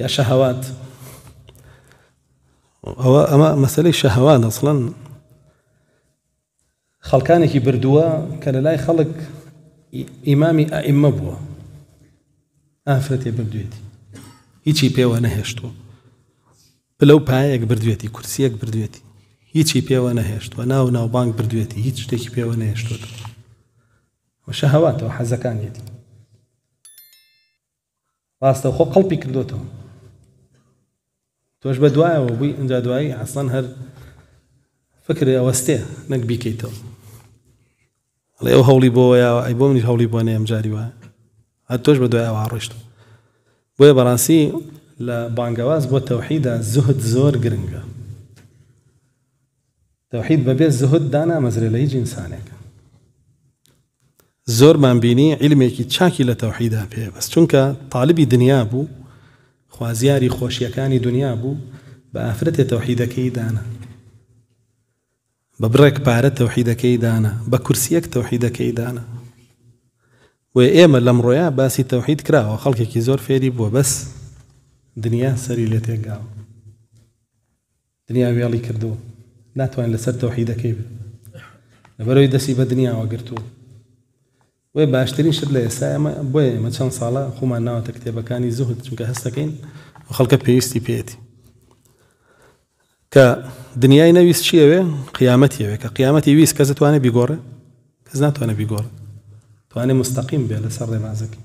یا شەهەوات ئەوە ئەمە مەسلەی شەهەوان ئەسڵەن خەڵکانێکی بردووە کە لە لای خەڵک ئیمامی ئەئیممە بووە ئافرەتێ بردوێتی هیچی پێوە نەهێشتوە پلەو پایەک بردوێتی کورسیەک بردوێتی هیچی پێوە نەهێشتوە ناو ناوبانگ بردوێتی هیچ شتێکی پێوە نەهێشتوەوە شەهەواتەوە حەزەکانیەتی ڕاستە خۆ قەڵپی کردوتەوە تۆش بە دوایەوە بووی اینجا دوایی عسان هەر فکری ئەوەستێ نەک بیکەیتەوە ئەڵێ ئەو هەوڵی بو ئەی بۆ بو هەوڵی بۆ نێم جاری وایە هەر تۆش بە دوایەوە ڕۆشت بۆیە بەڕاستی لە بانگەواز بۆ تەوحیدا زۆهت زۆر گرنگە تەوحید بەبێ زهد دانامەزرێ لە هیچ زور من بینی علمێکی چاکی لە تەوحیدا بس بەس چونکە طالبی دنیا بو خوازیاری خۆشیەکانی دنیا بوو بە ئافرەتێ تەوحیدەکەی دانا بە بڕێک پارە تەوحیدەکەی دانا بە کورسیەک تەوحیدەکەی دانا و ئێمە لەم ڕۆیا باسی تەوحید کراوە خەڵکێکی زۆر فێری بووە بەس دنیا سەری لێ تێگاوە دنیا وێڵی کردو ناتوانین لەسەر تەوحیدەکەی بێت لەبەرەوەی دەسی بە دنیاوە گرتووە وێ باشترین شت لە ئێستا ئەمە بۆ ئێمە چەند ساڵە خۆمان ناوەتە کتێبەکانی زوهت چونکە هەستەکەین خەڵکە پێویستی پێێتی کە دنیای نەویست چیەوێ قیامەتی ئەوێ کە قیامەتی ویست کەس توانێت بیگۆڕێ کەس ناتوانێت بیگۆڕ توانێت مستەقیم بێ لەسەر ڕێمازەکەی